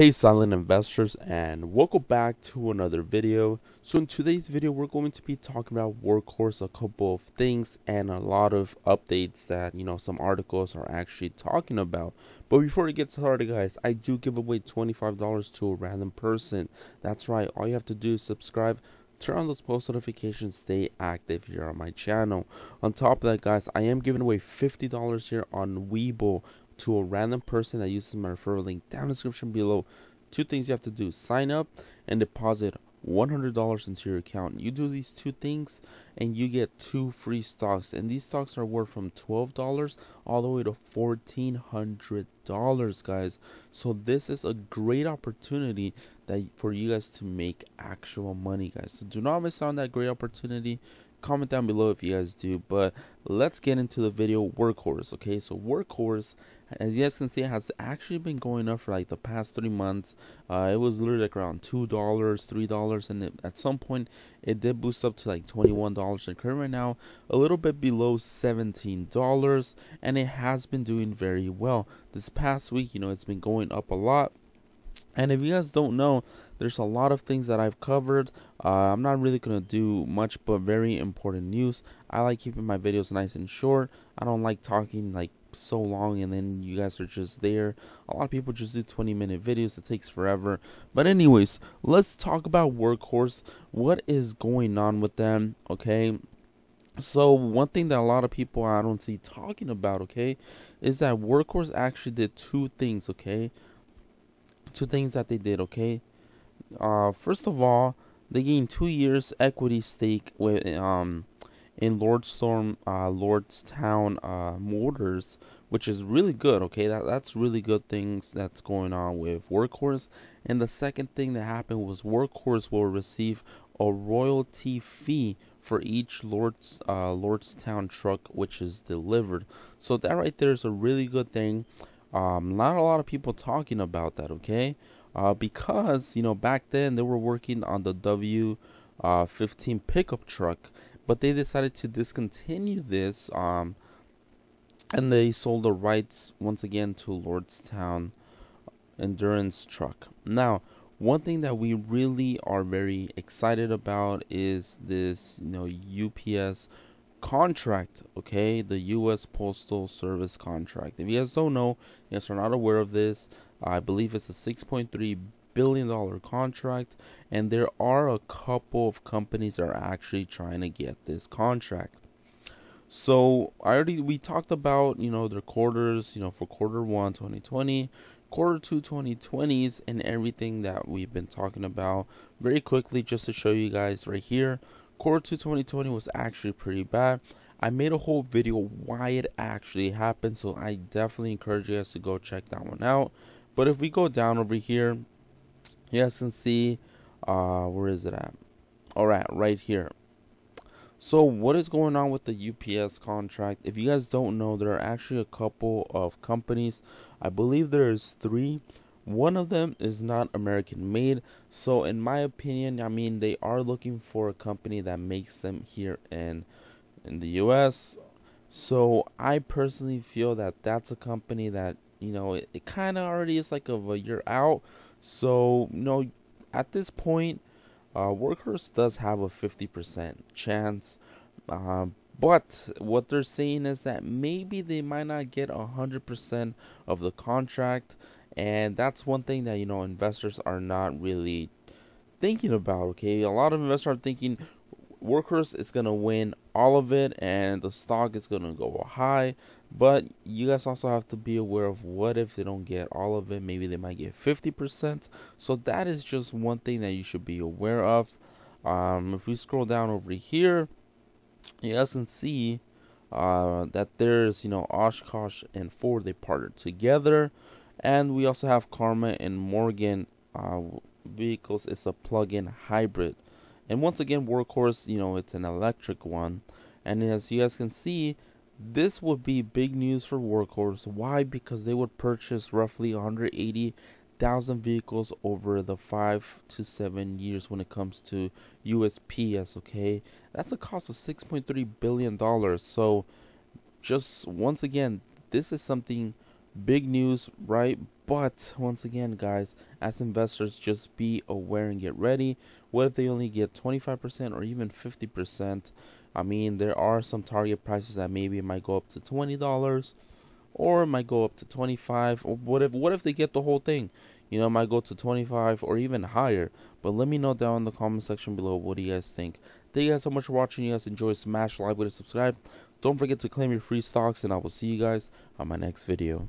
Hey silent investors and welcome back to another video. So in today's video we're going to be talking about Workhorse, a couple of things and a lot of updates that you know some articles are actually talking about. But before we get started guys, I do give away $25 to a random person. That's right, all you have to do is subscribe turn on those post notifications stay active here on my channel on top of that guys i am giving away $50 here on weeble to a random person that uses my referral link down in the description below. Two things you have to do sign up and deposit $100 into your account. You do these two things and you get two free stocks. And these stocks are worth from $12 all the way to $1,400, guys. So this is a great opportunity that for you guys to make actual money, guys. So do not miss out on that great opportunity comment down below if you guys do but let's get into the video workhorse okay so workhorse as you guys can see has actually been going up for like the past three months uh, it was literally like around two dollars three dollars and it, at some point it did boost up to like 21 dollars and current right now a little bit below 17 dollars and it has been doing very well this past week you know it's been going up a lot and if you guys don't know, there's a lot of things that I've covered. Uh, I'm not really going to do much, but very important news. I like keeping my videos nice and short. I don't like talking like so long and then you guys are just there. A lot of people just do 20 minute videos. It takes forever. But anyways, let's talk about Workhorse. What is going on with them? Okay. So one thing that a lot of people I don't see talking about, okay, is that Workhorse actually did two things, okay? two things that they did, okay? Uh, first of all, they gained two years equity stake with um in Lordstorm uh, Lordstown uh, Mortars, which is really good. Okay, that that's really good things that's going on with Workhorse. And the second thing that happened was Workhorse will receive a royalty fee for each Lord's uh, Lordstown truck which is delivered. So that right there is a really good thing. Um, not a lot of people talking about that, okay? Uh, because, you know, back then they were working on the W uh, 15 pickup truck, but they decided to discontinue this. Um, and they sold the rights once again to Lordstown Endurance Truck. Now, one thing that we really are very excited about is this, you know, UPS contract, okay, the U.S. Postal Service contract. If you guys don't know, you guys are not aware of this, I believe it's a 6.3 billion dollar contract, and there are a couple of companies that are actually trying to get this contract. So I already we talked about you know their quarters, you know for quarter one 2020, quarter two 2020s, and everything that we've been talking about very quickly just to show you guys right here quarter two 2020 was actually pretty bad. I made a whole video why it actually happened, so I definitely encourage you guys to go check that one out. But if we go down over here, you guys can see, uh, where is it at? All right, right here. So what is going on with the UPS contract? If you guys don't know, there are actually a couple of companies. I believe there's three one of them is not American made, so in my opinion, I mean they are looking for a company that makes them here in in the US. So I personally feel that that's a company that, you know, it, it kind of already is like of a year out. So, you no, know, at this point, uh, Workhorse does have a 50% chance. Um, but what they're saying is that maybe they might not get 100% of the contract. And that's one thing that, you know, investors are not really thinking about. Okay. A lot of investors are thinking workers is going to win all of it and the stock is going to go high. But you guys also have to be aware of what if they don't get all of it. Maybe they might get 50%. So that is just one thing that you should be aware of. Um, if we scroll down over here you guys can see uh, that there's you know Oshkosh and Ford they partnered together, and we also have Karma and Morgan uh, vehicles. It's a plug-in hybrid, and once again Workhorse you know it's an electric one, and as you guys can see, this would be big news for Workhorse. Why? Because they would purchase roughly 180 thousand vehicles over the five to seven years when it comes to USPS. Okay, that's a cost of 6.3 billion dollars. So, just once again, this is something big news, right? But once again, guys, as investors, just be aware and get ready. What if they only get 25% or even 50%? I mean, there are some target prices that maybe might go up to $20 or might go up to 25 or what if what if they get the whole thing you know might go to 25 or even higher but let me know down in the comment section below what do you guys think thank you guys so much for watching you guys enjoy smash like a subscribe don't forget to claim your free stocks and i will see you guys on my next video